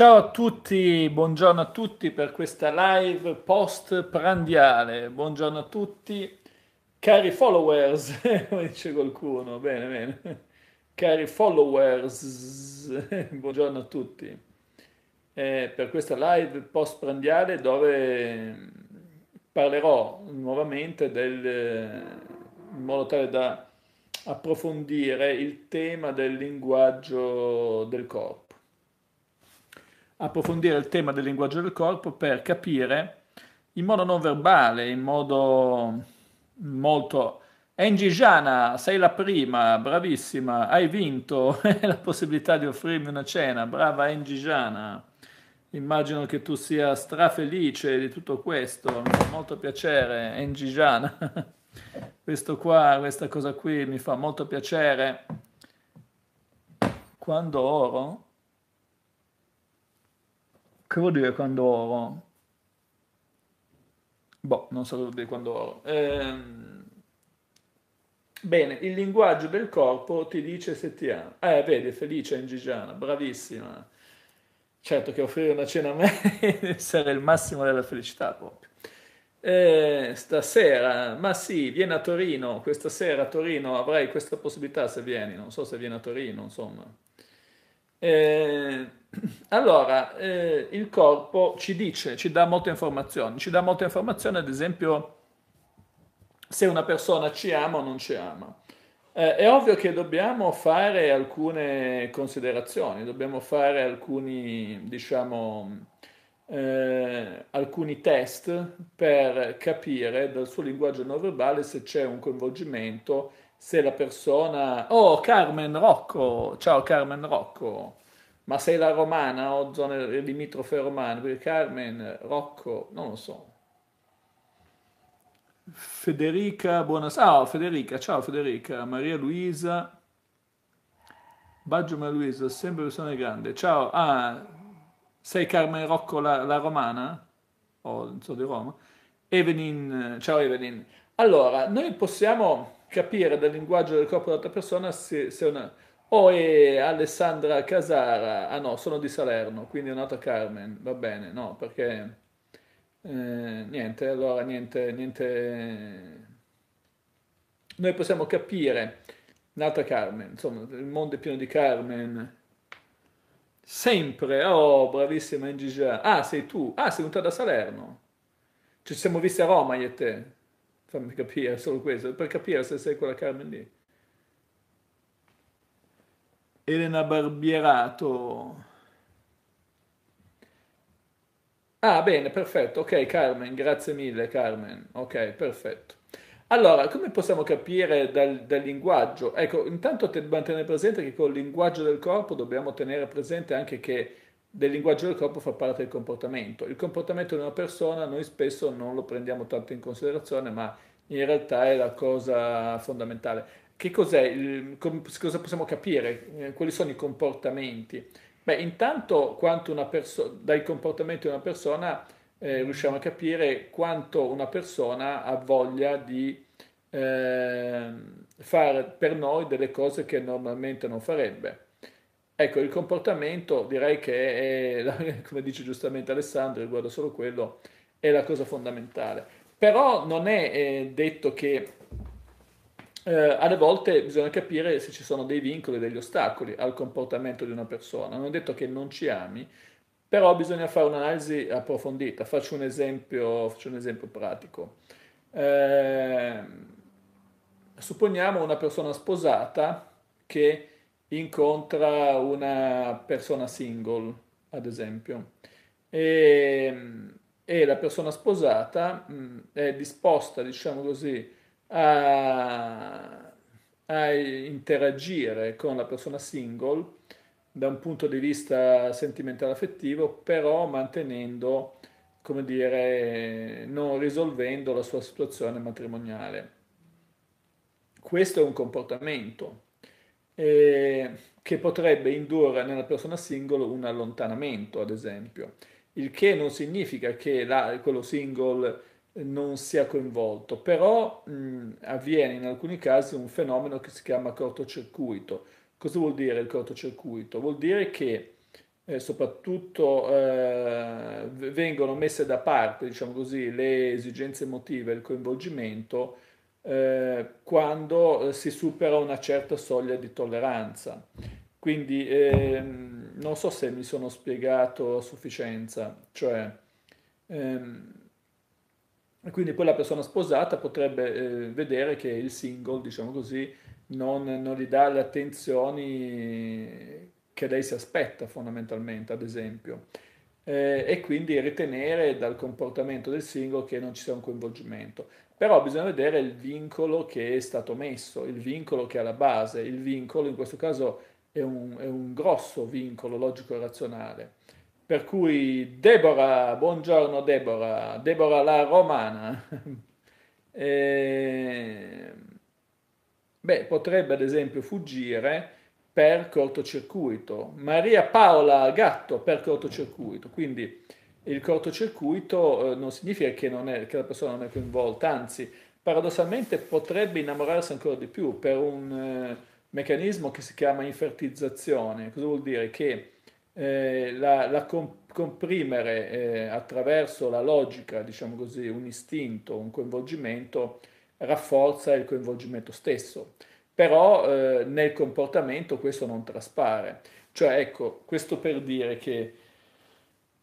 Ciao a tutti, buongiorno a tutti per questa live post prandiale. Buongiorno a tutti, cari followers, come dice qualcuno, bene, bene. Cari followers, buongiorno a tutti. Eh, per questa live post prandiale dove parlerò nuovamente del, in modo tale da approfondire il tema del linguaggio del corpo approfondire il tema del linguaggio del corpo per capire in modo non verbale, in modo molto... Angie Giana, sei la prima, bravissima, hai vinto la possibilità di offrirmi una cena, brava Angie Giana. Immagino che tu sia strafelice di tutto questo, mi fa molto piacere Angie Giana. Questo qua, questa cosa qui mi fa molto piacere. Quando oro? che vuol dire quando oro. Boh, non so vuol dire quando oro. Ehm... Bene, il linguaggio del corpo ti dice se ti ama. Eh, vedi, Felice è in Gigiana, bravissima. Certo che offrire una cena a me sarà il massimo della felicità proprio. Eh, stasera, ma sì, vieni a Torino, questa sera a Torino avrai questa possibilità se vieni, non so se vieni a Torino, insomma. Eh, allora, eh, il corpo ci dice, ci dà molte informazioni, ci dà molte informazioni ad esempio se una persona ci ama o non ci ama. Eh, è ovvio che dobbiamo fare alcune considerazioni, dobbiamo fare alcuni, diciamo, eh, alcuni test per capire dal suo linguaggio non verbale se c'è un coinvolgimento, se la persona... Oh, Carmen Rocco! Ciao Carmen Rocco! ma sei la romana o zone limitrofe romane, quindi Carmen, Rocco, non lo so. Federica, buonasera. Ah, oh, Federica, ciao Federica, Maria Luisa. Baggio Maria Luisa, sempre persona grande. Ciao, ah, sei Carmen Rocco la, la romana? O oh, non so di Roma. Evelyn, ciao Evelyn. Allora, noi possiamo capire dal linguaggio del corpo dell'altra persona se, se una Oh, e Alessandra Casara. Ah no, sono di Salerno, quindi è notato Carmen. Va bene, no, perché... Eh, niente, allora, niente, niente... Noi possiamo capire l'altra Carmen, insomma, il mondo è pieno di Carmen. Sempre, oh, bravissima Ingigia. Ah, sei tu. Ah, sei venuta da Salerno. Ci siamo visti a Roma io e te. Fammi capire solo questo, per capire se sei quella Carmen lì. Elena Barbierato. Ah, bene, perfetto. Ok, Carmen, grazie mille, Carmen. Ok, perfetto. Allora, come possiamo capire dal, dal linguaggio? Ecco, intanto te, mantenere presente che col linguaggio del corpo dobbiamo tenere presente anche che del linguaggio del corpo fa parte il comportamento. Il comportamento di una persona noi spesso non lo prendiamo tanto in considerazione, ma in realtà è la cosa fondamentale che cos'è, il, cosa possiamo capire, eh, quali sono i comportamenti? Beh, intanto quanto una perso- dai comportamenti di una persona eh, riusciamo a capire quanto una persona ha voglia di eh, fare per noi delle cose che normalmente non farebbe. Ecco, il comportamento direi che è, come dice giustamente Alessandro, riguardo solo quello, è la cosa fondamentale. Però non è eh, detto che eh, alle volte bisogna capire se ci sono dei vincoli, degli ostacoli al comportamento di una persona. Non è detto che non ci ami, però bisogna fare un'analisi approfondita. Faccio un esempio, faccio un esempio pratico. Eh, supponiamo una persona sposata che incontra una persona single, ad esempio, e, e la persona sposata mh, mm, è disposta, diciamo così, a, a interagire con la persona single da un punto di vista sentimentale affettivo, però mantenendo, come dire, non risolvendo la sua situazione matrimoniale. Questo è un comportamento eh, che potrebbe indurre nella persona single un allontanamento, ad esempio, il che non significa che la, quello single non sia coinvolto, però mh, avviene in alcuni casi un fenomeno che si chiama cortocircuito. Cosa vuol dire il cortocircuito? Vuol dire che eh, soprattutto eh, vengono messe da parte, diciamo così, le esigenze emotive, il coinvolgimento, eh, quando eh, si supera una certa soglia di tolleranza. Quindi ehm, non so se mi sono spiegato a sufficienza, cioè... Ehm, e quindi poi la persona sposata potrebbe eh, vedere che il single, diciamo così, non, non, gli dà le attenzioni che lei si aspetta fondamentalmente, ad esempio, eh, e quindi ritenere dal comportamento del singolo che non ci sia un coinvolgimento. Però bisogna vedere il vincolo che è stato messo, il vincolo che è alla base, il vincolo in questo caso è un, è un grosso vincolo logico e razionale. Per cui Deborah, buongiorno Deborah, Deborah la romana. e, beh, potrebbe ad esempio fuggire per cortocircuito. Maria Paola Gatto per cortocircuito. Quindi il cortocircuito eh, non significa che, non è, che la persona non è coinvolta, anzi, paradossalmente potrebbe innamorarsi ancora di più per un eh, meccanismo che si chiama infertizzazione. Cosa vuol dire? Che eh, la, la comp- comprimere eh, attraverso la logica, diciamo così, un istinto, un coinvolgimento, rafforza il coinvolgimento stesso. Però eh, nel comportamento questo non traspare. Cioè, ecco, questo per dire che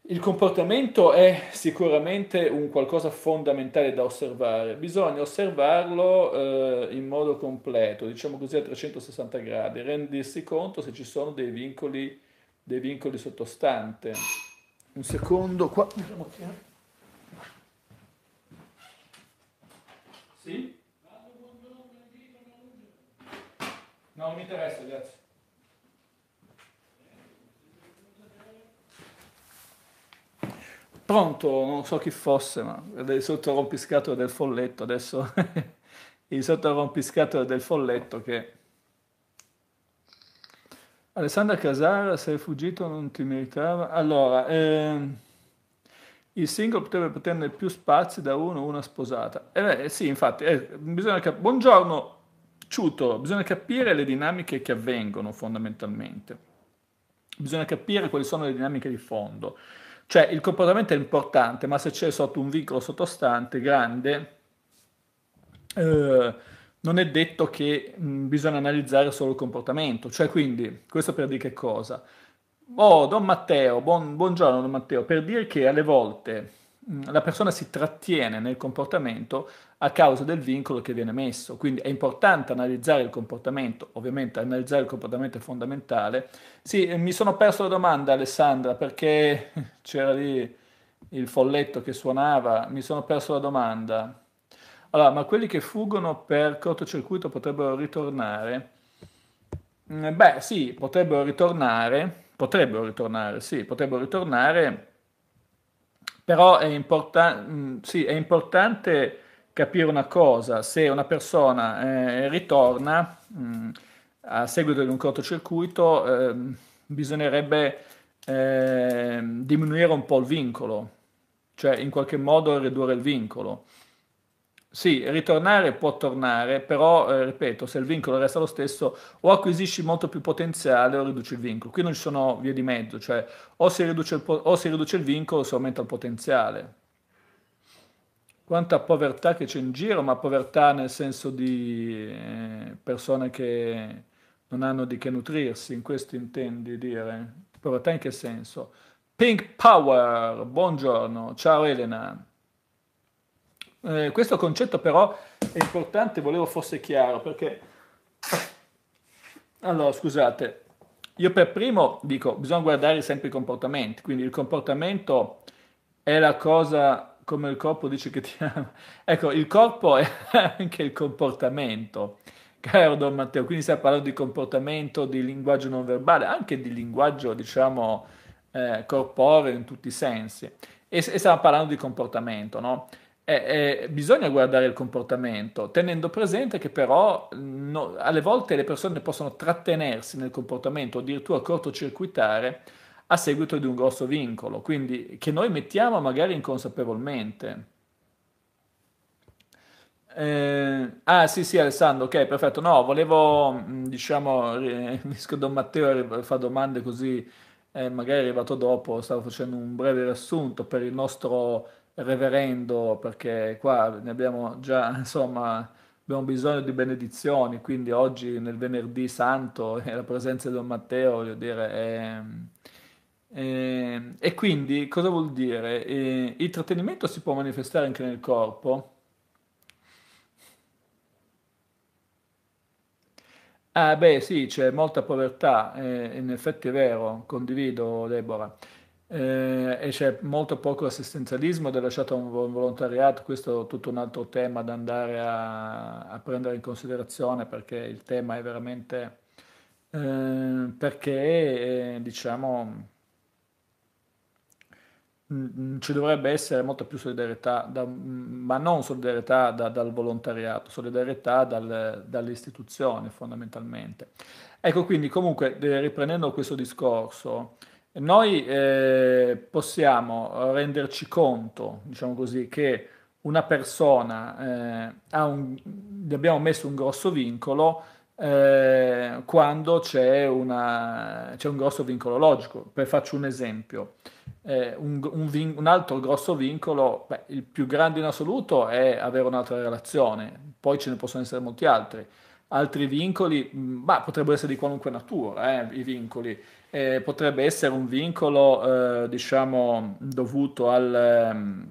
il comportamento è sicuramente un qualcosa fondamentale da osservare, bisogna osservarlo eh, in modo completo, diciamo così a 360 gradi, rendersi conto se ci sono dei vincoli dei vincoli sottostanti. Un secondo qua. Sì? No, mi interessa, grazie. Pronto, non so chi fosse, ma il sottorompiscatole del folletto adesso. il sottorompiscatole del folletto che Alessandra Casara, sei fuggito non ti meritava. Allora, ehm, il single potrebbe prendere più spazi da uno o una sposata. Eh beh, sì, infatti, eh, bisogna cap- buongiorno Ciuto, bisogna capire le dinamiche che avvengono fondamentalmente. Bisogna capire quali sono le dinamiche di fondo. Cioè, il comportamento è importante, ma se c'è sotto un vincolo sottostante grande... Eh, non è detto che mh, bisogna analizzare solo il comportamento. Cioè, quindi, questo per dire che cosa? Oh, Don Matteo, buon, buongiorno Don Matteo, per dire che alle volte mh, la persona si trattiene nel comportamento a causa del vincolo che viene messo, quindi è importante analizzare il comportamento, ovviamente analizzare il comportamento è fondamentale. Sì, mi sono perso la domanda Alessandra perché c'era lì il folletto che suonava, mi sono perso la domanda. Allora, ma quelli che fuggono per cortocircuito potrebbero ritornare? Mm, beh, sì, potrebbero ritornare, potrebbero ritornare, sì, potrebbero ritornare, però è, importan- mm, sì, è importante capire una cosa, se una persona eh, ritorna mh, mm, a seguito di un cortocircuito, eh, bisognerebbe eh, diminuire un po' il vincolo, cioè in qualche modo ridurre il vincolo. Sì, ritornare può tornare, però eh, ripeto, se il vincolo resta lo stesso, o acquisisci molto più potenziale o riduci il vincolo. Qui non ci sono vie di mezzo, cioè o si riduce il, po- o si riduce il vincolo o si aumenta il potenziale. Quanta povertà che c'è in giro, ma povertà nel senso di eh, persone che non hanno di che nutrirsi, in questo intendi dire? Povertà in che senso? Pink Power, buongiorno, ciao Elena. Eh, questo concetto però è importante, volevo fosse chiaro, perché... Allora, scusate, io per primo dico, bisogna guardare sempre i comportamenti, quindi il comportamento è la cosa come il corpo dice che ti ama. Ecco, il corpo è anche il comportamento, caro Don Matteo, quindi stiamo parlando di comportamento, di linguaggio non verbale, anche di linguaggio, diciamo, eh, corporeo in tutti i sensi. E, e stiamo parlando di comportamento, no? eh, eh, bisogna guardare il comportamento, tenendo presente che però no, alle volte le persone possono trattenersi nel comportamento, addirittura cortocircuitare, a seguito di un grosso vincolo, quindi che noi mettiamo magari inconsapevolmente. Eh, ah sì sì Alessandro, ok perfetto, no volevo mm, diciamo, riesco Don Matteo fa domande così, eh, magari è arrivato dopo, stavo facendo un breve riassunto per il nostro reverendo, perché qua ne abbiamo già, insomma, abbiamo bisogno di benedizioni, quindi oggi nel venerdì santo e la presenza di Don Matteo, voglio dire, è... e quindi cosa vuol dire? il trattenimento si può manifestare anche nel corpo? Ah beh sì, c'è molta povertà, eh, in effetti è vero, condivido Deborah eh, e c'è molto poco assistenzialismo ed è lasciato a un volontariato, questo è tutto un altro tema da andare a, a prendere in considerazione perché il tema è veramente eh, perché eh, diciamo ci dovrebbe essere molta più solidarietà, da, ma non solidarietà da, dal volontariato, solidarietà dal, dalle istituzioni fondamentalmente. Ecco quindi comunque eh, riprendendo questo discorso, noi eh, possiamo renderci conto, diciamo così, che una persona eh, ha un, gli abbiamo messo un grosso vincolo eh, quando c'è, una, c'è, un grosso vincolo logico. Per faccio un esempio, eh, un, un, vin, un, altro grosso vincolo, beh, il più grande in assoluto è avere un'altra relazione, poi ce ne possono essere molti altri. Altri vincoli, mm, ma potrebbero essere di qualunque natura, eh, i vincoli eh, potrebbe essere un vincolo, eh, diciamo, dovuto al... Ehm,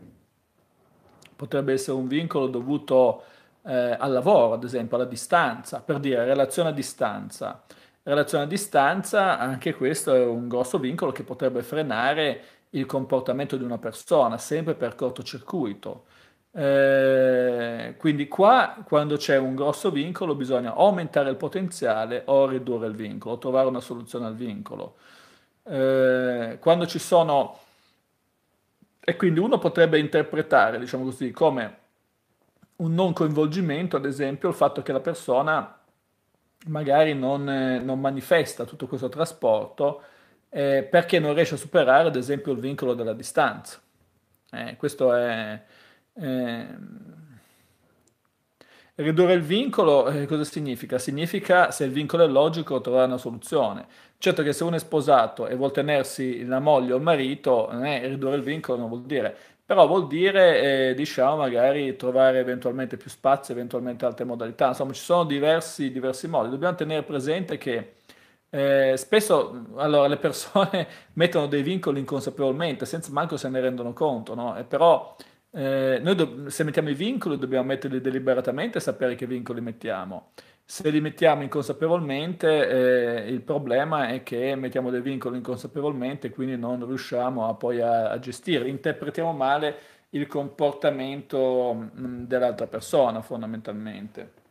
potrebbe essere un vincolo dovuto eh, al lavoro, ad esempio, alla distanza, per dire relazione a distanza. Relazione a distanza, anche questo è un grosso vincolo che potrebbe frenare il comportamento di una persona, sempre per cortocircuito. Eh, quindi qua quando c'è un grosso vincolo bisogna o aumentare il potenziale o ridurre il vincolo, trovare una soluzione al vincolo. Eh, quando ci sono... E quindi uno potrebbe interpretare, diciamo così, come un non coinvolgimento, ad esempio, il fatto che la persona magari non, non manifesta tutto questo trasporto eh, perché non riesce a superare, ad esempio, il vincolo della distanza. Eh, questo è Ehm, ridurre il vincolo eh, cosa significa? Significa se il vincolo è logico trovare una soluzione. Certo che se uno è sposato e vuol tenersi la moglie o il marito, eh, ridurre il vincolo non vuol dire, però vuol dire eh, diciamo magari trovare eventualmente più spazio, eventualmente altre modalità, insomma ci sono diversi, diversi modi, dobbiamo tenere presente che eh, spesso allora, le persone mettono dei vincoli inconsapevolmente, senza manco se ne rendono conto, no? e però eh, noi do- se mettiamo i vincoli dobbiamo metterli deliberatamente e sapere che vincoli mettiamo. Se li mettiamo inconsapevolmente, eh, il problema è che mettiamo dei vincoli inconsapevolmente quindi non riusciamo a poi a, a gestire, interpretiamo male il comportamento mh, mm, dell'altra persona fondamentalmente.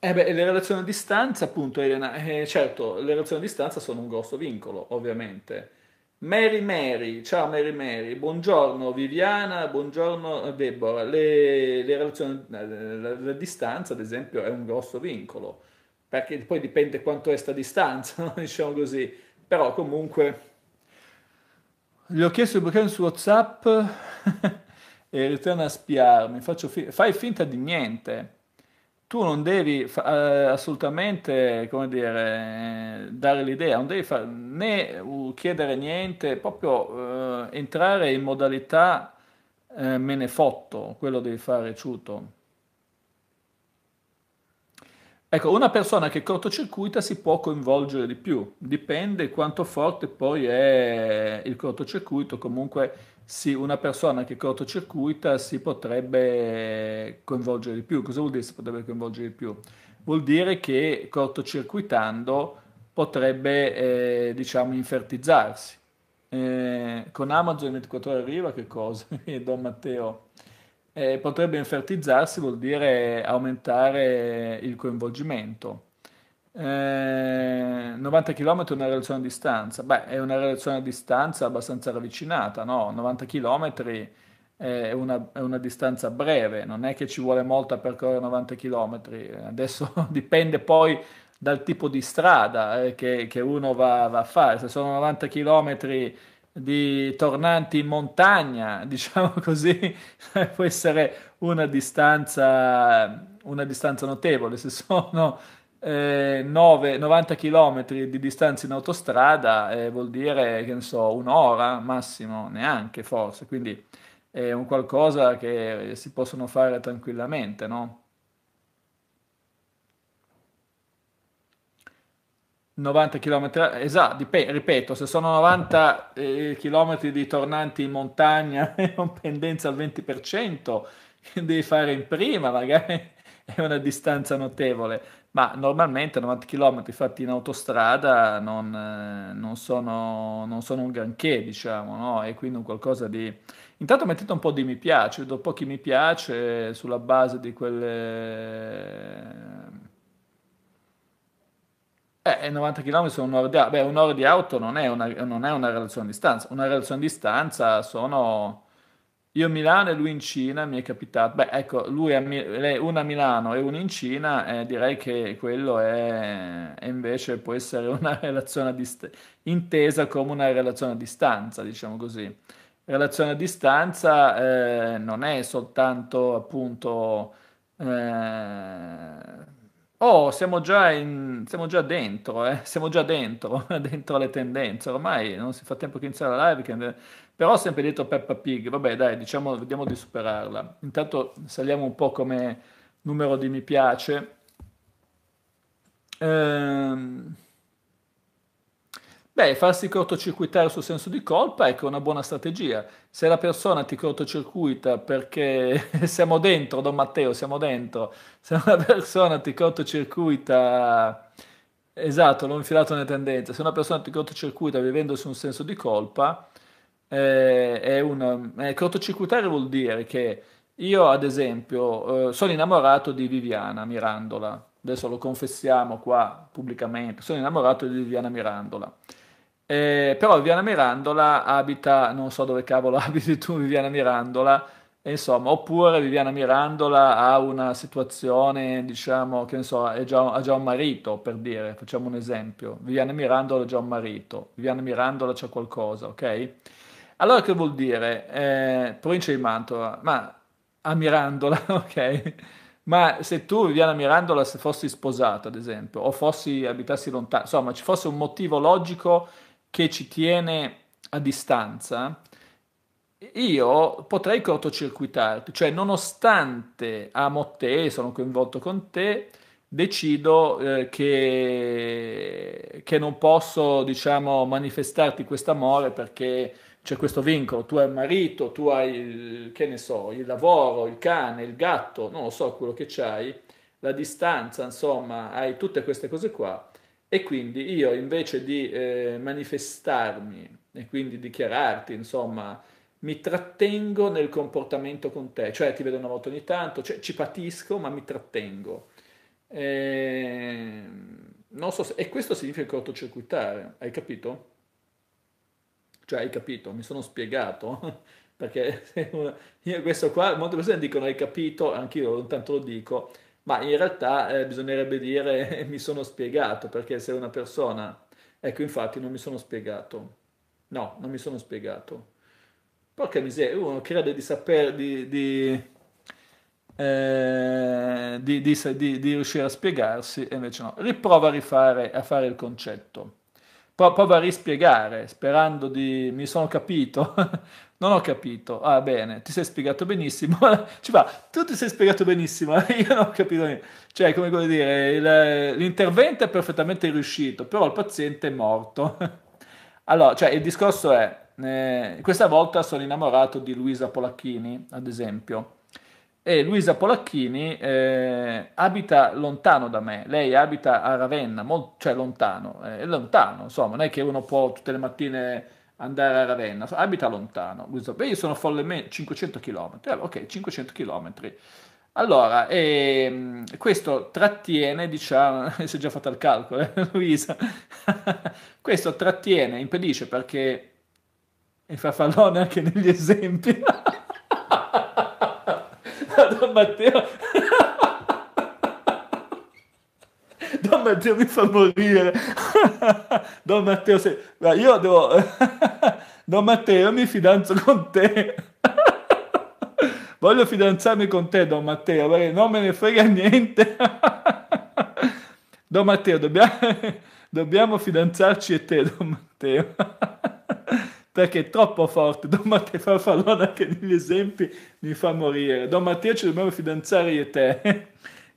Eh beh, le relazioni a distanza, appunto, Elena, eh, certo, le relazioni a distanza sono un grosso vincolo, ovviamente. Mary Mary, ciao Mary Mary, buongiorno Viviana, buongiorno eh, Deborah. Le, le relazioni, la, la, distanza ad esempio è un grosso vincolo, perché poi dipende quanto è sta distanza, no? diciamo così, però comunque... Gli ho chiesto di bloccare su Whatsapp e ritorna a spiarmi, fi- fai finta di niente tu non devi fa- eh, assolutamente, come dire, dare l'idea, non devi fa- né chiedere niente, proprio eh, entrare in modalità eh, me ne fotto, quello devi fare ciuto. Ecco, una persona che cortocircuita si può coinvolgere di più, dipende quanto forte poi è il cortocircuito, comunque sì, una persona che cortocircuita si potrebbe coinvolgere di più. Cosa vuol dire si potrebbe coinvolgere di più? Vuol dire che cortocircuitando potrebbe, eh, diciamo, infertizzarsi. Eh, con Amazon 24 ore arriva che cosa? Don Matteo eh, potrebbe infertizzarsi vuol dire aumentare il coinvolgimento. Eh, 90 km è una relazione a distanza, beh, è una relazione a distanza abbastanza ravvicinata, no? 90 km è una, è una, distanza breve, non è che ci vuole molto a percorrere 90 km, adesso dipende poi dal tipo di strada eh, che, che, uno va, va, a fare, se sono 90 km di tornanti in montagna, diciamo così, può essere una distanza, una distanza notevole. Se sono eh, 9, 90 km di distanza in autostrada, eh, vuol dire, che ne so, un'ora massimo, neanche forse. Quindi è un qualcosa che si possono fare tranquillamente, no? 90 km, esatto, dip- ripeto, se sono 90 eh, km di tornanti in montagna e con pendenza al 20%, che devi fare in prima, magari è una distanza notevole, ma normalmente 90 km fatti in autostrada non, eh, non, sono, non sono, un granché, diciamo, no? E quindi un qualcosa di... Intanto mettete un po' di mi piace, vedo pochi mi piace sulla base di quelle eh, 90 km sono un'ora di auto. Beh, un'ora di auto non è una, non è una relazione a distanza. Una relazione a distanza sono io a Milano e lui in Cina. Mi è capitato. Beh, ecco, lui a Mi- una a Milano e una in Cina. Eh, direi che quello è, invece può essere una relazione a distanza, intesa come una relazione a distanza, diciamo così. Relazione a distanza eh, non è soltanto appunto. Eh, Oh, siamo già, in, siamo già dentro, eh? siamo già dentro, dentro le tendenze, ormai non si fa tempo che inizia la live, che... però ho sempre detto Peppa Pig, vabbè dai, diciamo, vediamo di superarla. Intanto saliamo un po' come numero di mi piace. Ehm... Beh, farsi cortocircuitare sul senso di colpa ecco, è una buona strategia. Se la persona ti cortocircuita perché siamo dentro, Don Matteo, siamo dentro. Se una persona ti cortocircuita, esatto, l'ho infilato nelle tendenze. Se una persona ti cortocircuita vivendosi un senso di colpa, eh, è una, eh, cortocircuitare vuol dire che io, ad esempio, eh, sono innamorato di Viviana Mirandola. Adesso lo confessiamo qua pubblicamente, sono innamorato di Viviana Mirandola eh, però Viviana Mirandola abita, non so dove cavolo abiti tu Viviana Mirandola, insomma, oppure Viviana Mirandola ha una situazione, diciamo, che ne so, già, ha già un marito, per dire, facciamo un esempio. Viviana Mirandola ha già un marito, Viviana Mirandola c'è qualcosa, ok? Allora che vuol dire? Eh, provincia di Mantova, ma a Mirandola, ok? Ma se tu, Viviana Mirandola, se fossi sposata, ad esempio, o fossi, abitassi lontano, insomma, ci fosse un motivo logico che ci tiene a distanza, io potrei cortocircuitarti, cioè nonostante amo te, sono coinvolto con te, decido eh, che, che, non posso, diciamo, manifestarti questo amore perché c'è questo vincolo, tu hai il marito, tu hai il, che ne so, il lavoro, il cane, il gatto, non lo so quello che c'hai, la distanza, insomma, hai tutte queste cose qua e quindi io invece di eh, manifestarmi e quindi dichiararti, insomma, mi trattengo nel comportamento con te, cioè ti vedo una volta ogni tanto, cioè, ci patisco ma mi trattengo. E... Ehm, so se... e questo significa cortocircuitare, hai capito? Cioè hai capito, mi sono spiegato, perché io questo qua, molte persone dicono hai capito, anch'io tanto lo dico, ma in realtà eh, bisognerebbe dire mi sono spiegato, perché se una persona... Ecco, infatti non mi sono spiegato. No, non mi sono spiegato. Porca miseria, uno crede di sapere, di, di, eh, di, di riuscire a spiegarsi, e invece no. Riprova a, rifare, a fare il concetto prova a rispiegare, sperando di... mi sono capito. non ho capito. Ah, bene, ti sei spiegato benissimo. Ci va, tu ti sei spiegato benissimo, io non ho capito niente. Cioè, come vuol dire, il, l'intervento è perfettamente riuscito, però il paziente è morto. allora, cioè, il discorso è, eh, questa volta sono innamorato di Luisa Polacchini, ad esempio e Luisa Polacchini eh, abita lontano da me, lei abita a Ravenna, molt- cioè lontano, eh, è lontano, insomma, non è che uno può tutte le mattine andare a Ravenna, abita lontano, Luisa, beh, io sono follemente 500 km, eh, ok, 500 km. Allora, ehm, questo trattiene, diciamo, si è già fatto il calcolo, eh, Luisa, questo trattiene, impedisce perché, e fa fallone anche negli esempi, Matteo... Don Matteo mi fa morire. Don Matteo, se... io devo... Don Matteo, mi fidanzo con te. Voglio fidanzarmi con te, Don Matteo, perché non me ne frega niente. Don Matteo, dobbiamo, dobbiamo fidanzarci e te, Don Matteo perché è troppo forte. Don Matteo Farfallone che negli esempi mi fa morire. Don Matteo ci dobbiamo fidanzare io e te.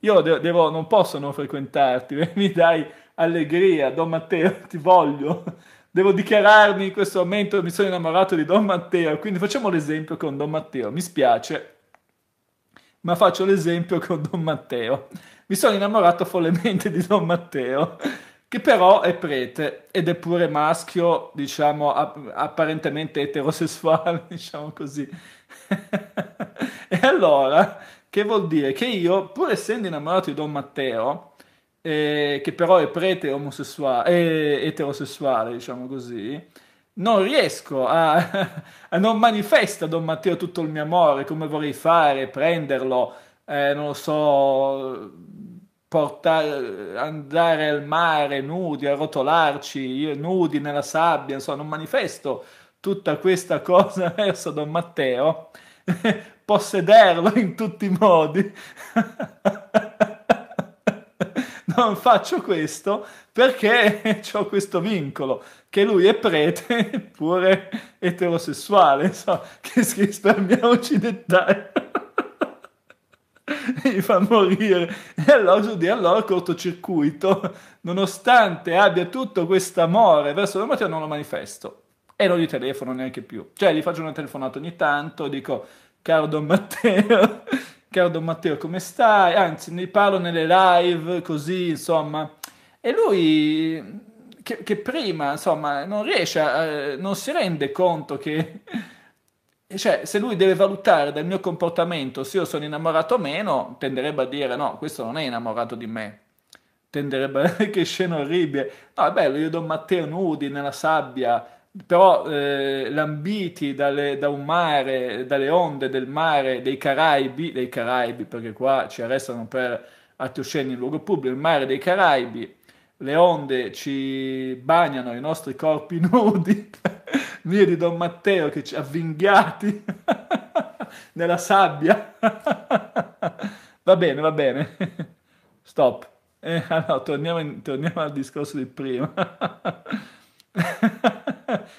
Io devo, non posso non frequentarti, mi dai allegria, Don Matteo, ti voglio. Devo dichiararmi in questo momento, mi sono innamorato di Don Matteo, quindi facciamo l'esempio con Don Matteo. Mi spiace, ma faccio l'esempio con Don Matteo. Mi sono innamorato follemente di Don Matteo che però è prete ed è pure maschio, diciamo, app- apparentemente eterosessuale, diciamo così. e allora, che vuol dire? Che io, pur essendo innamorato di Don Matteo, eh, che però è prete omosessuale, eh, eterosessuale, diciamo così, non riesco a, a non manifesta Don Matteo tutto il mio amore come vorrei fare, prenderlo, eh, non lo so, portare, eh, andare al mare nudi, arrotolarci, io, nudi nella sabbia, insomma, non manifesto tutta questa cosa verso Don Matteo, possederlo in tutti i modi. non faccio questo perché ho questo vincolo che lui è prete eppure eterosessuale, insomma, che, che risparmiamoci dettagli. mi fa morire. E allora giù di allora cortocircuito, nonostante abbia tutto questo amore verso la mattina, non lo manifesto e non gli telefono neanche più. Cioè, gli faccio una telefonata ogni tanto, dico, caro Don Matteo, caro Don Matteo, come stai? Anzi, ne parlo nelle live, così, insomma. E lui, che, che prima, insomma, non riesce, a, eh, non si rende conto che cioè, se lui deve valutare dal mio comportamento se io sono innamorato o meno, tenderebbe a dire no, questo non è innamorato di me. Tenderebbe a dire che scena orribile. No, è bello, io do Matteo nudi nella sabbia, però eh, lambiti dalle, da un mare, dalle onde del mare dei Caraibi, dei Caraibi, perché qua ci arrestano per atti osceni in luogo pubblico, il mare dei Caraibi, le onde ci bagnano i nostri corpi nudi, mio di Don Matteo che ci avvinghiati nella sabbia. va bene, va bene. Stop. Eh, ah, no, torniamo, in, torniamo al discorso di prima.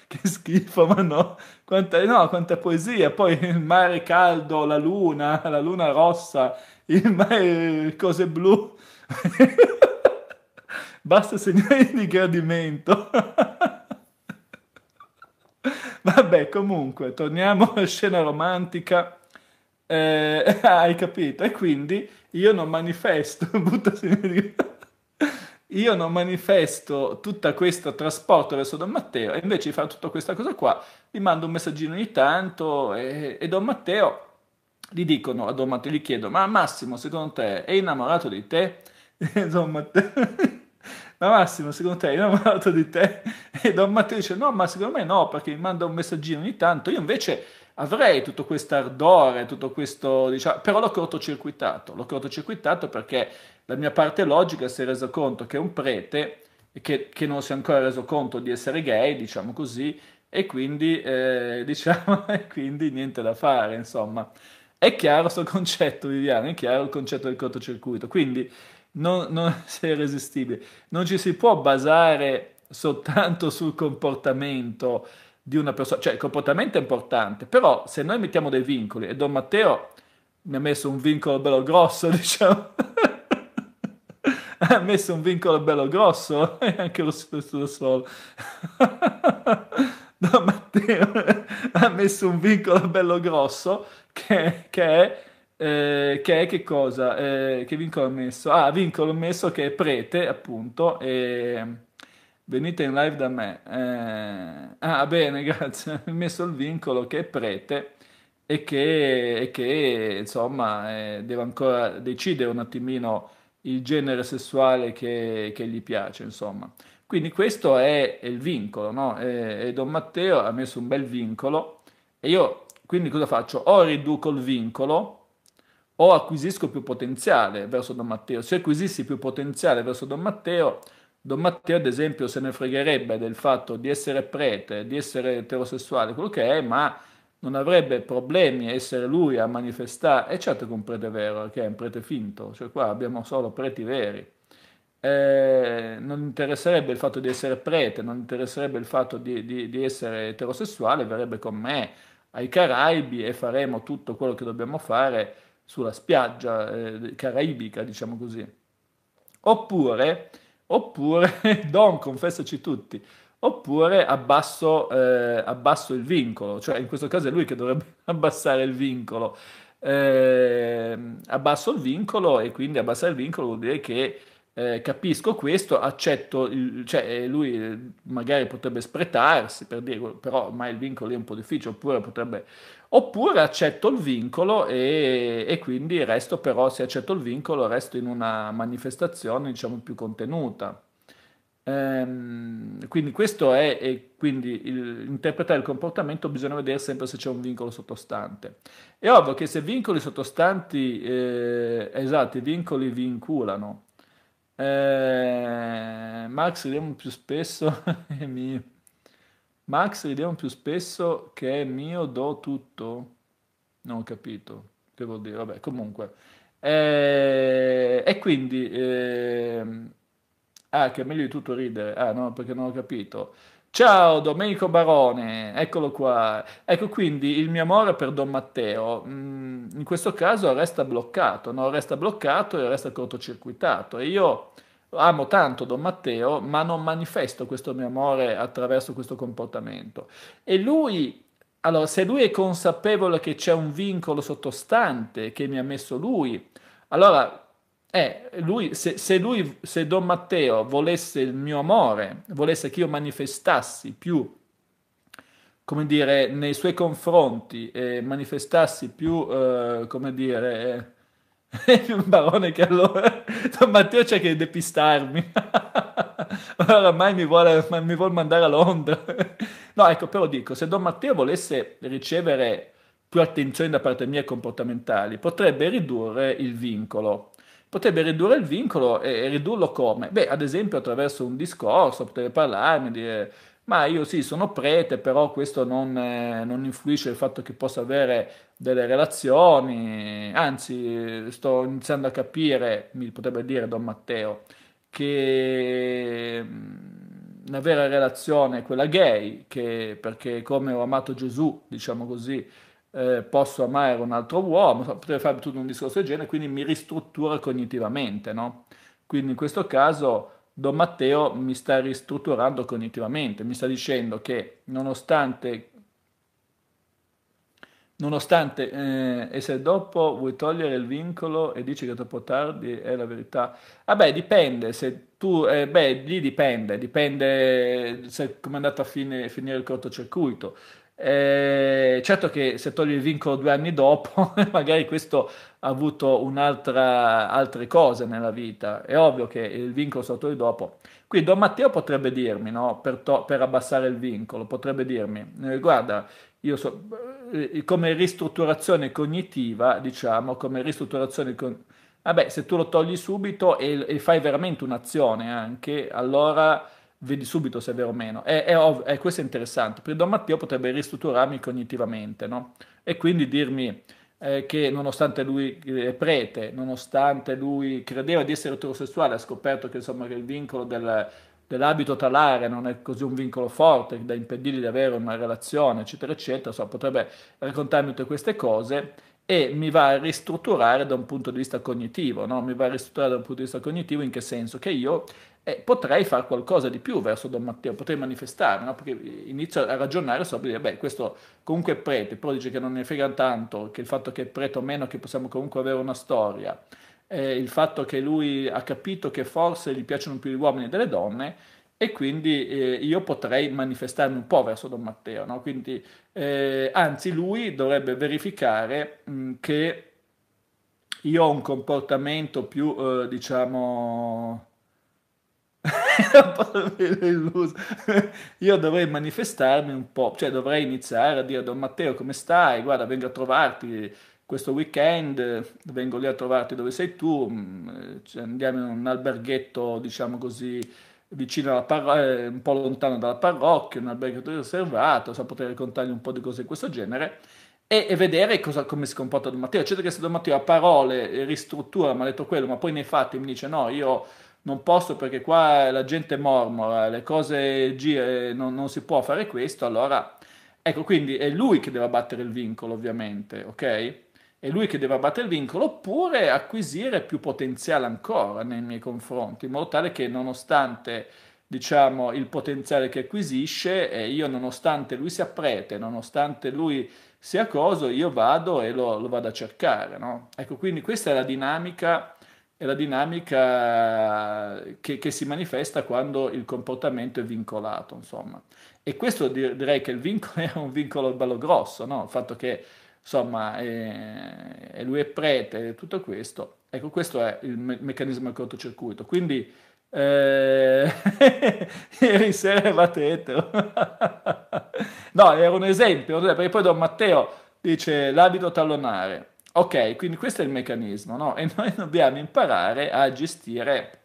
che schifo, ma no. Quanta, no, quanta poesia. Poi il mare caldo, la luna, la luna rossa, il mare, cose blu basta segnare di gradimento. Vabbè, comunque, torniamo alla scena romantica. Eh, ah, hai capito? E quindi io non manifesto, butta di... io non manifesto tutta questa trasporto verso Don Matteo, e invece di fare tutta questa cosa qua, gli mando un messaggino ogni tanto e, e Don Matteo gli dicono, a Don Matteo gli chiedo, ma Massimo, secondo te è innamorato di te? E Don Matteo ma Massimo, secondo te, io ho parlato di te? E Don Matteo dice, no, ma secondo me no, perché mi manda un messaggino ogni tanto. Io invece avrei tutto questo ardore, tutto questo, diciamo, però l'ho cortocircuitato, l'ho cortocircuitato perché la mia parte logica si è resa conto che è un prete che, che non si è ancora reso conto di essere gay, diciamo così, e quindi, eh, diciamo, e quindi niente da fare, insomma. È chiaro questo concetto, Viviano, è chiaro il concetto del cortocircuito. Quindi non, non se è irresistibile. Non ci si può basare soltanto sul comportamento di una persona, cioè il comportamento è importante, però se noi mettiamo dei vincoli, e Don Matteo mi ha messo un vincolo bello grosso, diciamo, ha messo un vincolo bello grosso, e anche lo stesso da solo. Don Matteo ha messo un vincolo bello grosso che, che è eh, che è che cosa? Eh, che vincolo ho messo? Ah, vincolo ho messo che è prete, appunto, e venite in live da me. Eh, ah, bene, grazie. Ho messo il vincolo che è prete e che, e che insomma, eh, deve ancora decidere un attimino il genere sessuale che, che gli piace, insomma. Quindi questo è, è il vincolo, no? E, eh, e Don Matteo ha messo un bel vincolo e io quindi cosa faccio? O riduco il vincolo o acquisisco più potenziale verso Don Matteo. Se acquisissi più potenziale verso Don Matteo, Don Matteo, ad esempio, se ne fregherebbe del fatto di essere prete, di essere eterosessuale, quello che è, ma non avrebbe problemi a essere lui a manifestare. E certo che un prete vero, che è un prete finto, cioè qua abbiamo solo preti veri. Eh, non interesserebbe il fatto di essere prete, non interesserebbe il fatto di, di, di essere eterosessuale, verrebbe con me ai Caraibi e faremo tutto quello che dobbiamo fare sulla spiaggia eh, caraibica, diciamo così. Oppure, oppure, Don, confessaci tutti, oppure abbasso, eh, abbasso, il vincolo, cioè in questo caso è lui che dovrebbe abbassare il vincolo. Eh, abbasso il vincolo e quindi abbassare il vincolo vuol dire che eh, capisco questo, accetto, il, cioè eh, lui eh, magari potrebbe spretarsi per dire, però ormai il vincolo è un po' difficile, oppure potrebbe, oppure accetto il vincolo e, e, quindi resto però, se accetto il vincolo, resto in una manifestazione diciamo più contenuta. Ehm, quindi questo è, e quindi il, interpretare il comportamento bisogna vedere sempre se c'è un vincolo sottostante. È ovvio che se vincoli sottostanti, eh, esatto, i vincoli vinculano, eh, Max ridiamo più spesso è mio. Max ridiamo più spesso che è mio do tutto. Non ho capito che vuol dire, vabbè, comunque. Eh, e quindi eh, ah, che è meglio di tutto ridere. Ah, no, perché non ho capito. Ciao Domenico Barone, eccolo qua. Ecco quindi il mio amore per Don Matteo, mm, in questo caso resta bloccato, no? resta bloccato e resta cortocircuitato. E io amo tanto Don Matteo, ma non manifesto questo mio amore attraverso questo comportamento. E lui, allora, se lui è consapevole che c'è un vincolo sottostante che mi ha messo lui, allora eh, lui, se, se, lui, se Don Matteo volesse il mio amore, volesse che io manifestassi più, come dire, nei suoi confronti, eh, manifestassi più, eh, come dire, eh, un barone che allora Don Matteo c'è che depistarmi, oramai mi vuole, mi vuole mandare a Londra. no, ecco, però dico, se Don Matteo volesse ricevere più attenzione da parte mia comportamentali, potrebbe ridurre il vincolo potrebbe ridurre il vincolo e, ridurlo come? Beh, ad esempio attraverso un discorso, potrebbe parlarmi, dire ma io sì, sono prete, però questo non, eh, non influisce il fatto che possa avere delle relazioni, anzi sto iniziando a capire, mi potrebbe dire Don Matteo, che la mm, vera relazione è quella gay, che, perché come ho amato Gesù, diciamo così, eh, posso amare un altro uomo, potrei fare tutto un discorso del genere, quindi mi ristruttura cognitivamente, no? Quindi in questo caso Don Matteo mi sta ristrutturando cognitivamente, mi sta dicendo che nonostante, nonostante eh, e se dopo vuoi togliere il vincolo e dici che è troppo tardi è la verità, vabbè ah dipende, se tu, eh, beh lì dipende, dipende se come è andato a fine, finire il cortocircuito, eh, certo che se togli il vincolo due anni dopo, magari questo ha avuto altre cose nella vita. È ovvio che il vincolo se lo togli dopo. Qui Don Matteo potrebbe dirmi, no, per, to- per, abbassare il vincolo, potrebbe dirmi, eh, guarda, io so, eh, come ristrutturazione cognitiva, diciamo, come ristrutturazione con- Vabbè, se tu lo togli subito e, e fai veramente un'azione anche, allora vedi subito se è vero o meno. È, è ov- è, eh, questo è interessante, perché Don Matteo potrebbe ristrutturarmi cognitivamente, no? E quindi dirmi eh, che nonostante lui eh, è prete, nonostante lui credeva di essere eterosessuale, ha scoperto che, insomma, che il vincolo del, dell'abito talare non è così un vincolo forte da impedirgli di avere una relazione, eccetera, eccetera, so, potrebbe raccontarmi tutte queste cose e mi va a ristrutturare da un punto di vista cognitivo, no? mi va a ristrutturare da un punto di vista cognitivo in che senso? Che io eh, potrei fare qualcosa di più verso Don Matteo, potrei manifestarmi, no? perché inizio a ragionare sopra dire, beh, questo comunque è prete, però dice che non ne frega tanto, che il fatto che è prete o meno, che possiamo comunque avere una storia, eh, il fatto che lui ha capito che forse gli piacciono più gli uomini delle donne, e quindi eh, io potrei manifestarmi un po' verso Don Matteo, no? quindi, eh, anzi lui dovrebbe verificare mh, che io ho un comportamento più, eh, diciamo, era Io dovrei manifestarmi un po', cioè dovrei iniziare a dire Don Matteo come stai? Guarda, vengo a trovarti questo weekend, vengo lì a trovarti dove sei tu, mm, andiamo in un alberghetto, diciamo così, vicino alla parrocchia, eh, un po' lontano dalla parrocchia, un alberghetto riservato, so, poter raccontargli un po' di cose di questo genere e, vedere cosa, come si comporta Don Matteo. Certo che se Don Matteo a parole ristruttura, ma ha detto quello, ma poi nei fatti mi dice no, io non posso perché qua la gente mormora, le cose girano, eh, non, si può fare questo, allora ecco quindi è lui che deve abbattere il vincolo ovviamente, ok? È lui che deve abbattere il vincolo oppure acquisire più potenziale ancora nei miei confronti, in modo tale che nonostante diciamo il potenziale che acquisisce e eh, io nonostante lui sia prete, nonostante lui sia coso, io vado e lo, lo vado a cercare, no? Ecco quindi questa è la dinamica è la dinamica che, che, si manifesta quando il comportamento è vincolato, insomma. E questo direi che il vincolo è un vincolo bello grosso, no? Il fatto che, insomma, è, lui è prete e tutto questo. Ecco, questo è il me- meccanismo del cortocircuito. Quindi, eh, ieri sera eravate etero. no, era un esempio, perché poi Don Matteo dice l'abito tallonare Ok, quindi questo è il meccanismo, no? E noi dobbiamo imparare a gestire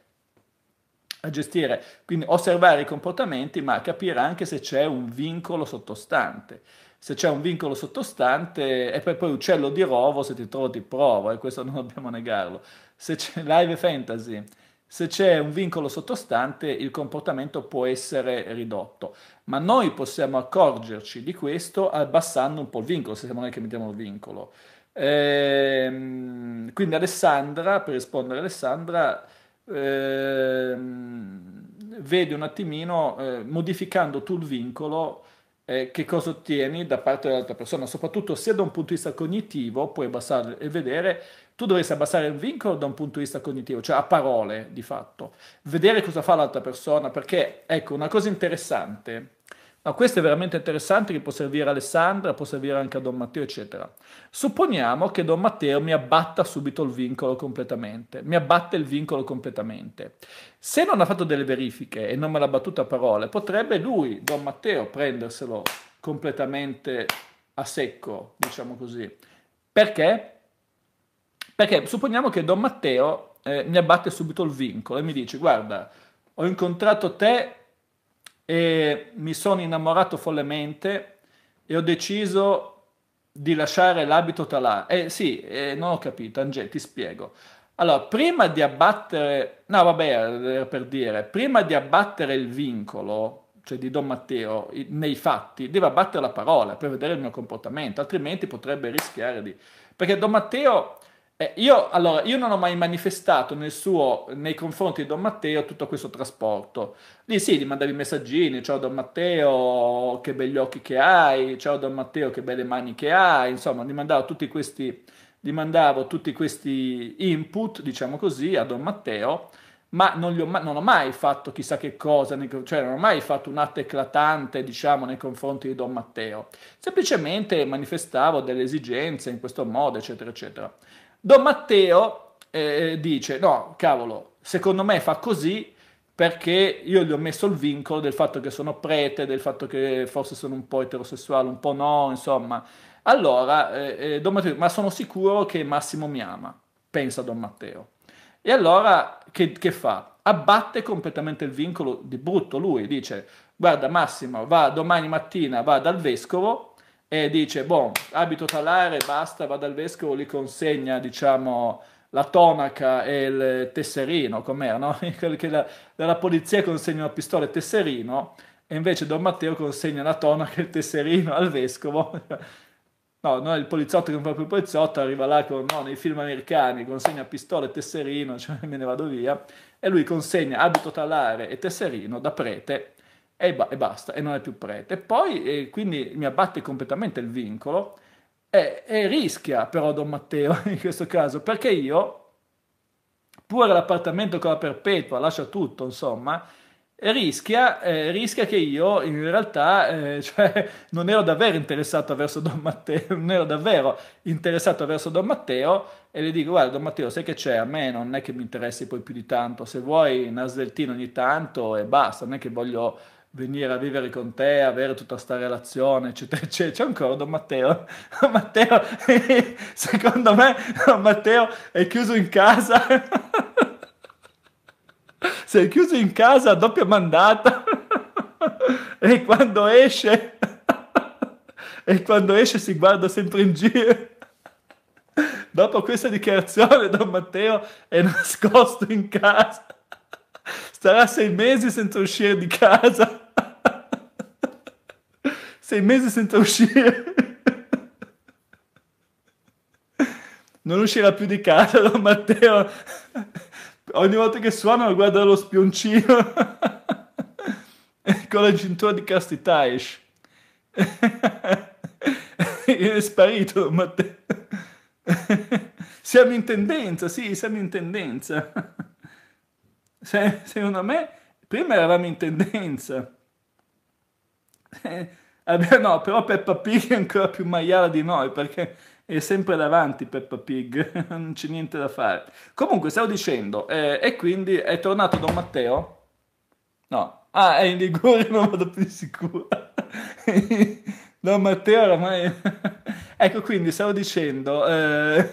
a gestire, quindi osservare i comportamenti, ma capire anche se c'è un vincolo sottostante. Se c'è un vincolo sottostante, e poi, poi uccello di rovo, se ti trovo ti provo, e eh, questo non dobbiamo negarlo. Se c'è live fantasy, se c'è un vincolo sottostante, il comportamento può essere ridotto. Ma noi possiamo accorgerci di questo abbassando un po' il vincolo, se siamo noi che mettiamo il vincolo. Ehm, quindi Alessandra, per rispondere a Alessandra, ehm, vedi un attimino, eh, modificando tu il vincolo, eh, che cosa ottieni da parte dell'altra persona, soprattutto sia da un punto di vista cognitivo puoi abbassare e vedere, tu dovresti abbassare il vincolo da un punto di vista cognitivo, cioè a parole di fatto, vedere cosa fa l'altra persona, perché ecco una cosa interessante No, questo è veramente interessante che può servire a Alessandra, può servire anche a Don Matteo, eccetera. Supponiamo che Don Matteo mi abbatta subito il vincolo completamente, mi abbatte il vincolo completamente. Se non ha fatto delle verifiche e non me l'ha battuta a parole, potrebbe lui, Don Matteo, prenderselo completamente a secco, diciamo così. Perché? Perché supponiamo che Don Matteo eh, mi abbatte subito il vincolo e mi dice guarda, ho incontrato te e mi sono innamorato follemente e ho deciso di lasciare l'abito talare. Eh sì, eh, non ho capito, Angel, ti spiego. Allora, prima di abbattere, no vabbè, eh, per dire, prima di abbattere il vincolo, cioè di Don Matteo, nei fatti, deve abbattere la parola per vedere il mio comportamento, altrimenti potrebbe rischiare di... Perché Don Matteo eh, io, allora, io non ho mai manifestato nel suo, nei confronti di Don Matteo tutto questo trasporto. Lì sì, gli mandavi messaggini, ciao Don Matteo, che begli occhi che hai, ciao Don Matteo, che belle mani che hai, insomma, gli mandavo tutti questi, gli mandavo tutti questi input, diciamo così, a Don Matteo, ma non, ho, non ho, mai fatto chissà che cosa, cioè non ho mai fatto un atto eclatante, diciamo, nei confronti di Don Matteo. Semplicemente manifestavo delle esigenze in questo modo, eccetera, eccetera. Don Matteo eh, dice, no, cavolo, secondo me fa così perché io gli ho messo il vincolo del fatto che sono prete, del fatto che forse sono un po' eterosessuale, un po' no, insomma. Allora, eh, eh Don Matteo, ma sono sicuro che Massimo mi ama, pensa Don Matteo. E allora che, che fa? Abbatte completamente il vincolo di brutto lui, dice, guarda Massimo, va domani mattina, va dal vescovo e dice, boh, abito talare, basta, vado al vescovo, gli consegna, diciamo, la tonaca e il tesserino, com'era, no? che la, dalla polizia consegna consegnano pistola e tesserino, e invece Don Matteo consegna la tonaca e il tesserino al vescovo. No, no, il poliziotto che non fa più poliziotto arriva là con, no, nei film americani, consegna pistola e tesserino, cioè me ne vado via, e lui consegna abito talare e tesserino da prete e, ba- e basta, e non è più prete. poi e eh, quindi mi abbatte completamente il vincolo e, e rischia però Don Matteo in questo caso, perché io, pure l'appartamento con la perpetua, lascia tutto, insomma, rischia, eh, rischia che io in realtà eh, cioè, non ero davvero interessato verso Don Matteo, non ero davvero interessato verso Don Matteo e gli dico guarda Don Matteo sai che c'è, a me non è che mi interessi poi più di tanto, se vuoi una ogni tanto e basta, non è che voglio venire a vivere con te, avere tutta questa relazione, eccetera, eccetera. C'è ancora Don Matteo. Matteo, secondo me, Don Matteo è chiuso in casa. Sei chiuso in casa a doppia mandata e quando esce, e quando esce si guarda sempre in giro. Dopo questa dichiarazione, Don Matteo è nascosto in casa. Starà sei mesi senza uscire di casa sei mesi senza uscire. Non uscirà più di casa Don Matteo. Ogni volta che suona guarda lo spioncino con la cintura di castità esce. È sparito Don Matteo. Siamo in tendenza, sì, siamo in tendenza. secondo me, prima eravamo in tendenza. Eh, eh beh, no, però Peppa Pig è ancora più maiala di noi perché è sempre davanti Peppa Pig, non c'è niente da fare. Comunque, stavo dicendo, eh, e quindi è tornato Don Matteo? No, ah, è in Liguria, non vado più di sicuro. Don Matteo oramai... ecco, quindi stavo dicendo, eh...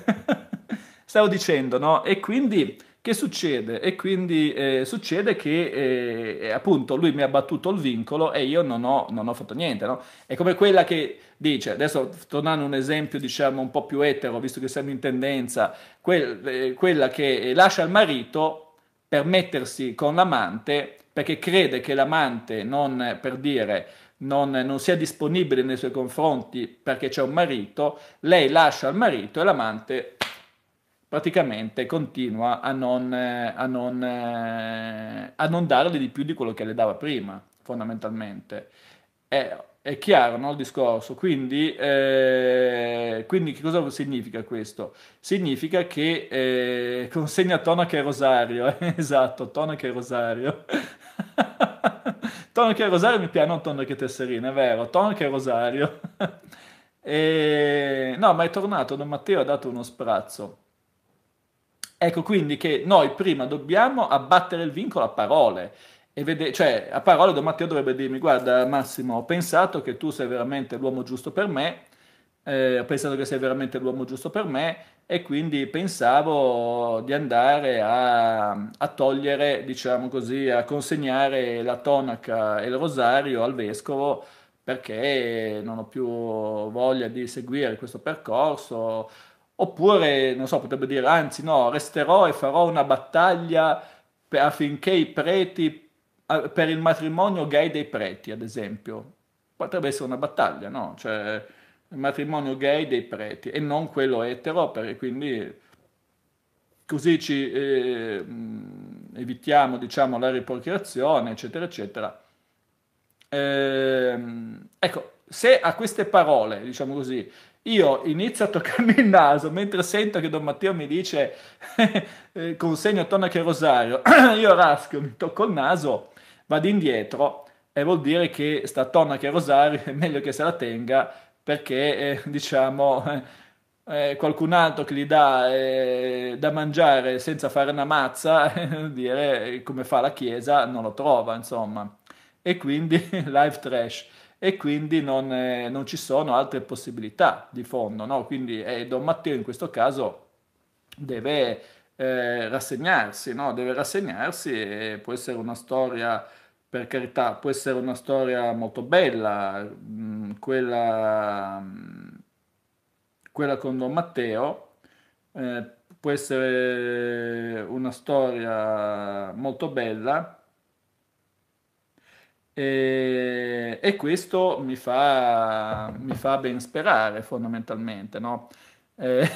stavo dicendo, no? E quindi che succede? E quindi eh, succede che eh, eh, appunto lui mi ha battuto il vincolo e io non ho, non ho fatto niente. No? È come quella che dice, adesso tornando a un esempio diciamo un po' più etero, visto che siamo in tendenza, quel, eh, quella che lascia il marito per mettersi con l'amante perché crede che l'amante non, per dire, non, non, sia disponibile nei suoi confronti perché c'è un marito, lei lascia il marito e l'amante praticamente continua a non, eh, a, non, eh, a non, darle di più di quello che le dava prima, fondamentalmente. È, è chiaro no, il discorso, quindi, eh, quindi, che cosa significa questo? Significa che eh, consegna Tonaca e Rosario, eh, esatto, Tonaca e Rosario. Tonaca e Rosario mi piacciono, non Tonaca e Tesserina, è vero, Tonaca e Rosario. e, no, ma è tornato, Don Matteo ha dato uno sprazzo Ecco quindi che noi prima dobbiamo abbattere il vincolo a parole. E vede, cioè, a parole Don Matteo dovrebbe dirmi: Guarda, Massimo, ho pensato che tu sei veramente l'uomo giusto per me, eh, ho pensato che sei veramente l'uomo giusto per me, e quindi pensavo di andare a, a togliere, diciamo così, a consegnare la tonaca e il rosario al vescovo perché non ho più voglia di seguire questo percorso Oppure, non so, potrebbe dire, anzi no, resterò e farò una battaglia affinché i preti, per il matrimonio gay dei preti, ad esempio. Potrebbe essere una battaglia, no? Cioè, il matrimonio gay dei preti e non quello etero, perché quindi così ci eh, mm, evitiamo, diciamo, la riprocreazione, eccetera, eccetera. Eh, ecco, se a queste parole, diciamo così, io inizio a toccarmi il naso mentre sento che Don Matteo mi dice eh, consegna tonaca e rosario. Io raschio, mi tocco il naso, vado indietro e vuol dire che sta tonaca e rosario è meglio che se la tenga perché eh, diciamo eh, eh, qualcun altro che gli dà eh, da mangiare senza fare una mazza, dire come fa la Chiesa, non lo trova insomma. E quindi live trash e quindi non, eh, non ci sono altre possibilità di fondo. No? Quindi eh, Don Matteo in questo caso deve eh, rassegnarsi, no? deve rassegnarsi e può essere una storia, per carità, può essere una storia molto bella, mh, mm, quella, mh, mm, quella, con Don Matteo. Eh, può essere una storia molto bella, e, e questo mi fa, mi fa, ben sperare fondamentalmente, no? Eh,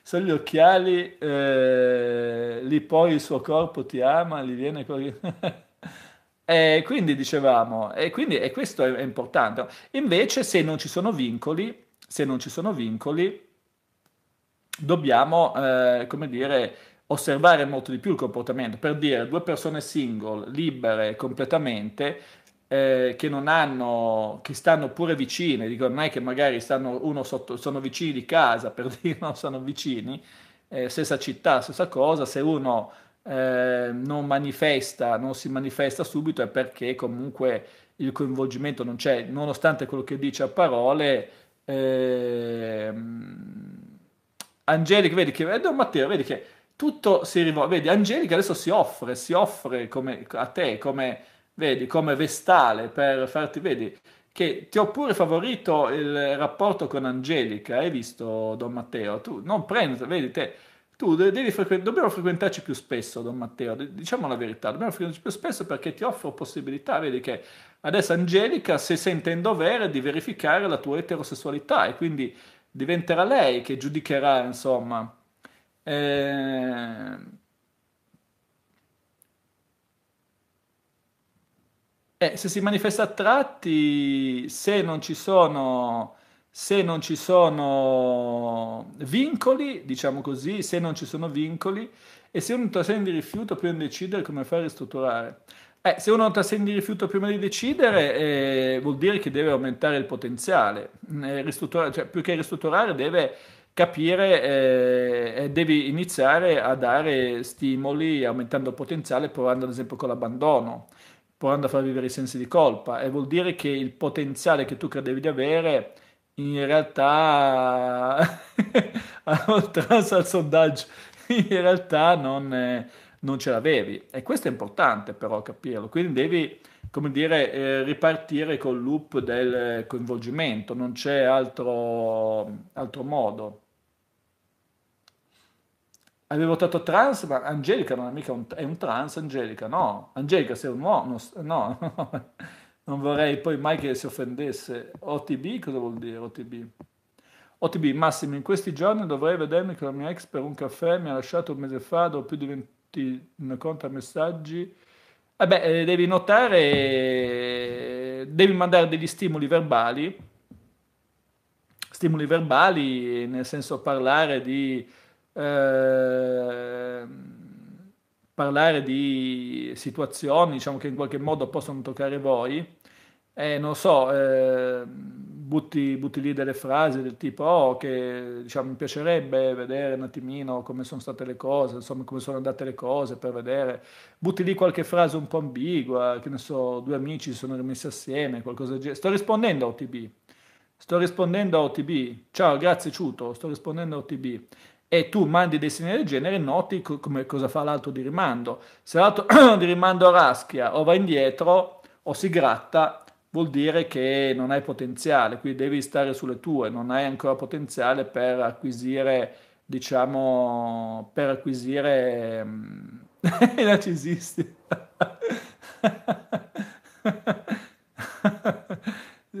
se gli occhiali, eh, lì poi il suo corpo ti ama, li viene così. e quindi dicevamo, e, quindi, e questo è, è, importante. Invece, se non ci sono vincoli, se non ci sono vincoli, dobbiamo, eh, come dire, osservare molto di più il comportamento. Per dire, due persone single, libere completamente, eh, che non hanno, che stanno pure vicine, dico non è che magari stanno uno sotto, sono vicini di casa, per dire non sono vicini, eh, stessa città, stessa cosa, se uno eh, non manifesta, non si manifesta subito è perché comunque il coinvolgimento non c'è, nonostante quello che dice a parole. Ehm, Angelica, vedi che, Don eh, Matteo, vedi che tutto si rivolge. Vedi, Angelica adesso si offre, si offre come, a te come, vedi, come vestale per farti, vedi, che ti ho pure favorito il rapporto con Angelica, hai visto Don Matteo? Tu non prendi, vedi te, tu devi frequ- dobbiamo frequentarci più spesso Don Matteo, diciamo la verità, dobbiamo frequentarci più spesso perché ti offro possibilità, vedi che adesso Angelica si sente in dovere di verificare la tua eterosessualità e quindi diventerà lei che giudicherà, insomma, Ehm, eh, se si manifesta a tratti, se non ci sono se non ci sono vincoli, diciamo così, se non ci sono vincoli e se uno trascende di rifiuto prima di decidere come fare a ristrutturare. Eh, se uno trascende di rifiuto prima di decidere eh, vuol dire che deve aumentare il potenziale, eh, ristrutturare, cioè più che ristrutturare deve capire eh, devi iniziare a dare stimoli aumentando il potenziale provando ad esempio con l'abbandono provando a far vivere i sensi di colpa e vuol dire che il potenziale che tu credevi di avere in realtà oltre al sondaggio in realtà non, non, ce l'avevi e questo è importante però capirlo quindi devi come dire eh, ripartire col loop del coinvolgimento non c'è altro, altro modo Avevi votato trans, ma Angelica non è mica un, è un trans, Angelica, no. Angelica sei un uomo, no. non vorrei poi mai che si offendesse. OTB cosa vuol dire OTB? OTB, Massimo, in questi giorni dovrei vedermi con la mia ex per un caffè, mi ha lasciato un mese fa, dopo più di 20 contrammessaggi. Eh beh, eh, devi notare, eh, devi mandare degli stimoli verbali, stimoli verbali eh, nel senso parlare di Ehm, parlare di situazioni diciamo, che in qualche modo possono toccare voi, e non so, eh, butti, butti, lì delle frasi del tipo oh, che diciamo, mi piacerebbe vedere un attimino come sono state le cose, insomma come sono andate le cose per vedere, butti lì qualche frase un po' ambigua, che ne so, due amici si sono rimessi assieme, qualcosa del genere. Sto rispondendo a OTB, sto rispondendo a OTB, ciao, grazie Ciuto, sto rispondendo a OTB e tu mandi dei segnali del genere, noti co- come cosa fa l'altro di rimando. Se l'altro di rimando raschia o va indietro o si gratta, vuol dire che non hai potenziale, quindi devi stare sulle tue, non hai ancora potenziale per acquisire, diciamo, per acquisire... Mm, I narcisisti.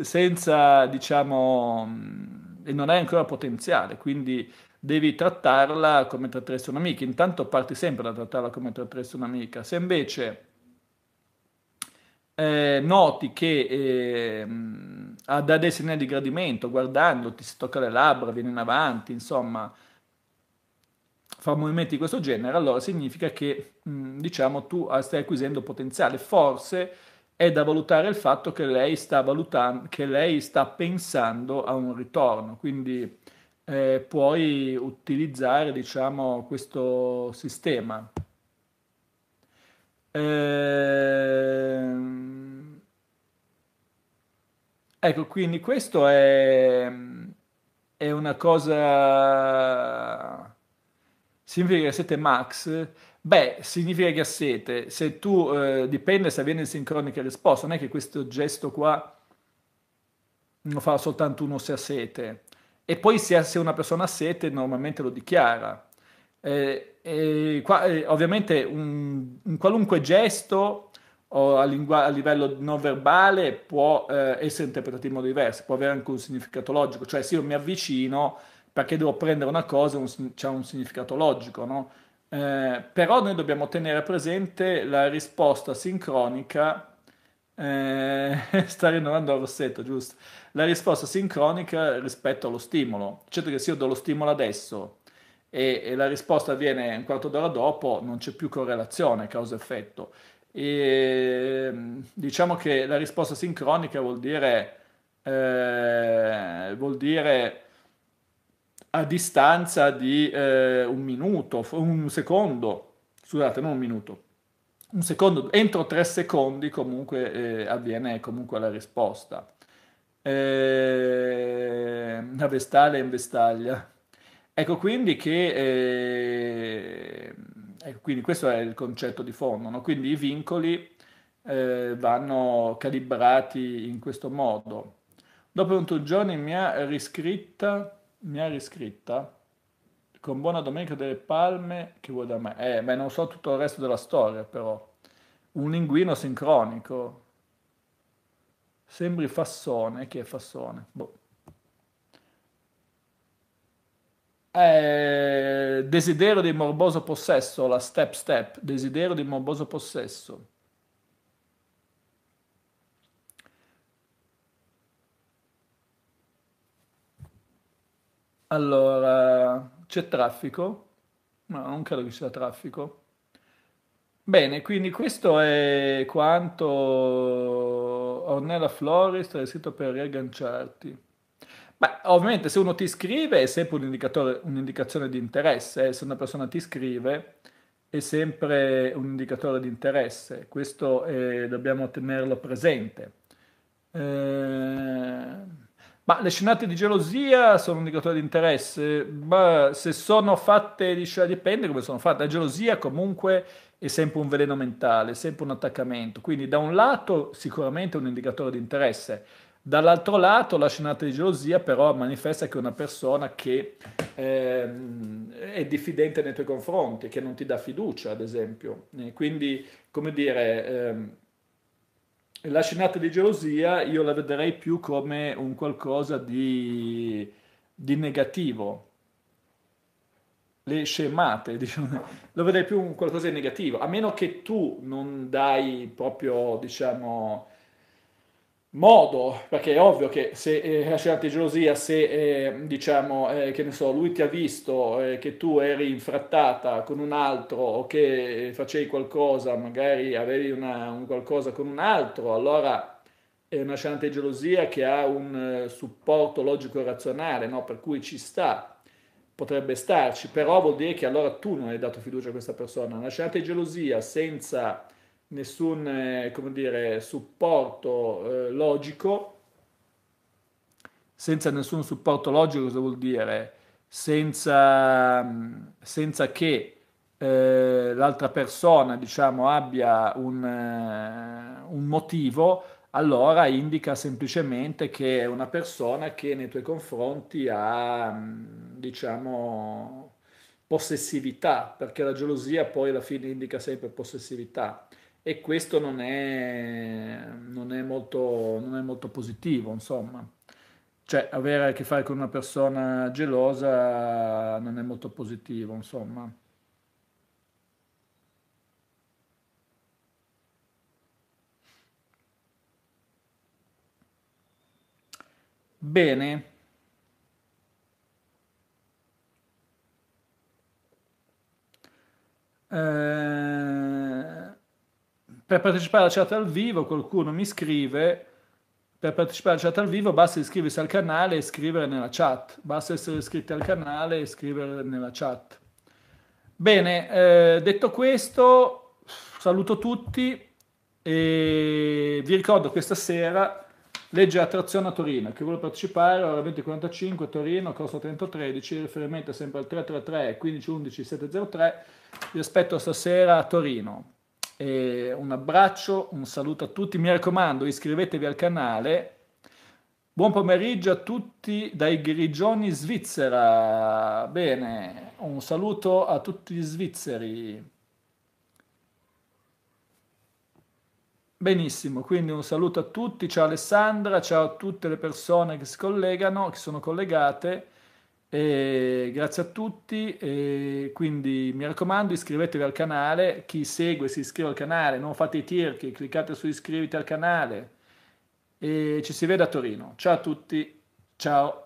Senza, diciamo, mm, non hai ancora potenziale, quindi devi trattarla come tratteresti un'amica. Intanto parti sempre da trattarla come tratteresti un'amica. Se invece eh, noti che eh, ha dei segnali di gradimento, guardando, ti si tocca le labbra, viene in avanti, insomma, fa movimenti di questo genere, allora significa che mh, mm, diciamo tu ah, stai acquisendo potenziale. Forse è da valutare il fatto che lei sta valutando, che lei sta pensando a un ritorno. Quindi eh, puoi utilizzare diciamo, questo sistema. Ehm... Ecco, quindi questo è, è una cosa... Significa che siete max? Beh, significa che siete. Se tu, eh, dipende se avviene in sincronica risposta, non è che questo gesto qua lo fa soltanto uno se ha sete e poi se, se una persona ha sete normalmente lo dichiara. Eh, eh, qua, eh, ovviamente un, un, qualunque gesto a, lingua, a, livello non verbale può eh, essere interpretato in modo diverso, può avere anche un significato logico, cioè se io mi avvicino perché devo prendere una cosa un, c'è un significato logico, no? Eh, però noi dobbiamo tenere presente la risposta sincronica eh, sta rinnovando a rossetto, giusto? La risposta sincronica rispetto allo stimolo. Certo che se io do lo stimolo adesso e, e la risposta avviene un quarto d'ora dopo, non c'è più correlazione causa-effetto. E, mm, diciamo che la risposta sincronica vuol dire, eh, vuol dire a distanza di eh, un minuto, un secondo, scusate, non un minuto, un secondo, entro tre secondi comunque eh, avviene comunque la risposta. Eh, la vestale in vestaglia. Ecco quindi che... Eh, ecco quindi questo è il concetto di fondo, no? quindi i vincoli eh, vanno calibrati in questo modo. Dopo un giorno mi ha riscritta, mi ha riscritta, con Buona Domenica delle Palme, che vuoi da me? Eh, beh, non so tutto il resto della storia, però. Un linguino sincronico. Sembri Fassone, chi è Fassone? Boh. Eh, desiderio di morboso possesso, la step step, desiderio di morboso possesso. Allora, c'è traffico? No, non credo che sia traffico. Bene, quindi questo è quanto Ornella Florist ha scritto per riagganciarti. Beh, ovviamente se uno ti scrive è sempre un indicatore, un'indicazione di interesse, eh. se una persona ti scrive è sempre un indicatore di interesse, questo è, eh, dobbiamo tenerlo presente. Eh... Ma le scenate di gelosia sono un indicatore di interesse? Beh, se sono fatte, diciamo, dipende come sono fatte. La gelosia comunque è sempre un veleno mentale, sempre un attaccamento. Quindi da un lato sicuramente è un indicatore di interesse, dall'altro lato la scenata di gelosia però manifesta che è una persona che eh, è diffidente nei tuoi confronti, che non ti dà fiducia ad esempio. Quindi, come dire... Eh, la scenata di gelosia io la vedrei più come un qualcosa di, di negativo. Le scemate, diciamo, lo vedrei più un qualcosa di negativo, a meno che tu non dai proprio, diciamo, modo, perché è ovvio che se eh, lasciarti gelosia, se eh, diciamo eh, che ne so, lui ti ha visto eh, che tu eri infrattata con un altro o che facevi qualcosa, magari avevi una, un qualcosa con un altro, allora è una di gelosia che ha un eh, supporto logico e razionale, no? per cui ci sta, potrebbe starci, però vuol dire che allora tu non hai dato fiducia a questa persona. Una di gelosia senza nessun eh, dire, supporto eh, logico. Senza nessun supporto logico cosa vuol dire? Senza, mm, senza che eh, l'altra persona diciamo, abbia un, eh, un motivo, allora indica semplicemente che è una persona che nei tuoi confronti ha, mm, diciamo, possessività, perché la gelosia poi alla fine indica sempre possessività e questo non è, non è, molto, non è molto positivo, insomma. Cioè, avere a che fare con una persona gelosa non è molto positivo, insomma. Bene. Eh... Per partecipare alla chat al vivo, qualcuno mi scrive, per partecipare alla chat al vivo basta iscriversi al canale e scrivere nella chat. Basta essere iscritti al canale e scrivere nella chat. Bene, eh, detto questo, saluto tutti e vi ricordo questa sera legge attrazione a Torino. Chi vuole partecipare, ora 20.45 Torino, corso 3013, riferimento sempre al 333 1511 703. Vi aspetto stasera a Torino. E un abbraccio, un saluto a tutti. Mi raccomando, iscrivetevi al canale. Buon pomeriggio a tutti dai Grigioni Svizzera. Bene, un saluto a tutti gli svizzeri. Benissimo, quindi un saluto a tutti, ciao Alessandra, ciao a tutte le persone che si collegano, che sono collegate. E grazie a tutti, e quindi mi raccomando iscrivetevi al canale, chi segue si iscrive al canale, non fate i tirchi, cliccate su iscriviti al canale e ci si vede a Torino. Ciao a tutti, ciao.